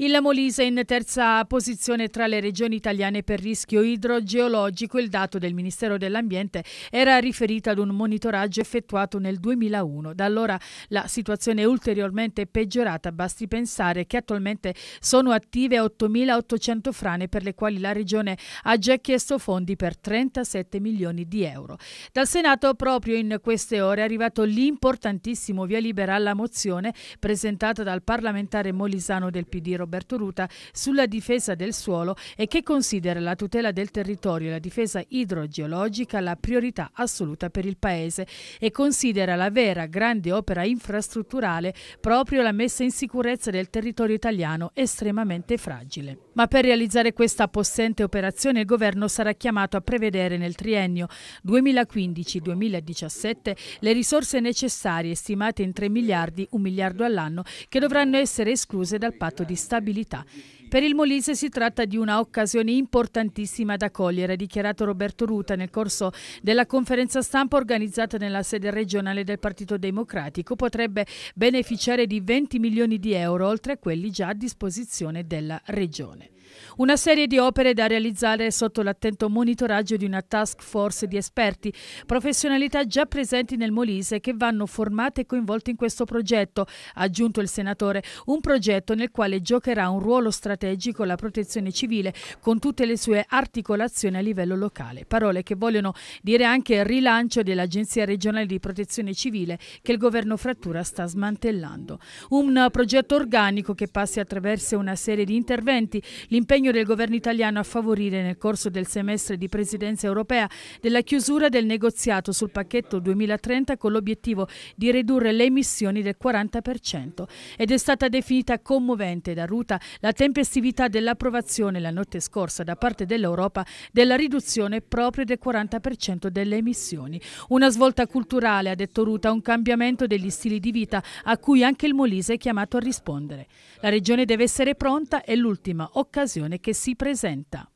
Il Molise in terza posizione tra le regioni italiane per rischio idrogeologico. Il dato del Ministero dell'Ambiente era riferito ad un monitoraggio effettuato nel 2001. Da allora la situazione è ulteriormente peggiorata. Basti pensare che attualmente sono attive 8.800 frane per le quali la regione ha già chiesto fondi per 37 milioni di euro. Dal Senato proprio in queste ore è arrivato l'importantissimo via libera alla mozione presentata dal parlamentare molisano del PD Roberto Roberto Ruta sulla difesa del suolo e che considera la tutela del territorio e la difesa idrogeologica la priorità assoluta per il Paese e considera la vera grande opera infrastrutturale proprio la messa in sicurezza del territorio italiano estremamente fragile. Ma per realizzare questa possente operazione il governo sarà chiamato a prevedere nel triennio 2015-2017 le risorse necessarie stimate in 3 miliardi, 1 miliardo all'anno, che dovranno essere escluse dal patto di stabilità stabilità. Per il Molise si tratta di una occasione importantissima da cogliere, ha dichiarato Roberto Ruta nel corso della conferenza stampa organizzata nella sede regionale del Partito Democratico. Potrebbe beneficiare di 20 milioni di euro, oltre a quelli già a disposizione della Regione. Una serie di opere da realizzare sotto l'attento monitoraggio di una task force di esperti, professionalità già presenti nel Molise che vanno formate e coinvolte in questo progetto, ha aggiunto il senatore, un progetto nel quale giocherà un ruolo strategico la protezione civile con tutte le sue articolazioni a livello locale. Parole che vogliono dire anche il rilancio dell'Agenzia regionale di protezione civile che il governo Frattura sta smantellando. Un progetto organico che passi attraverso una serie di interventi, l'impegno del governo italiano a favorire nel corso del semestre di presidenza europea della chiusura del negoziato sul pacchetto 2030 con l'obiettivo di ridurre le emissioni del 40% ed è stata definita commovente da Ruta la tempestività dell'approvazione la notte scorsa da parte dell'Europa della riduzione proprio del 40% delle emissioni. Una svolta culturale, ha detto Ruta, un cambiamento degli stili di vita a cui anche il Molise è chiamato a rispondere. La regione deve essere pronta e l'ultima occasione occasione che si presenta.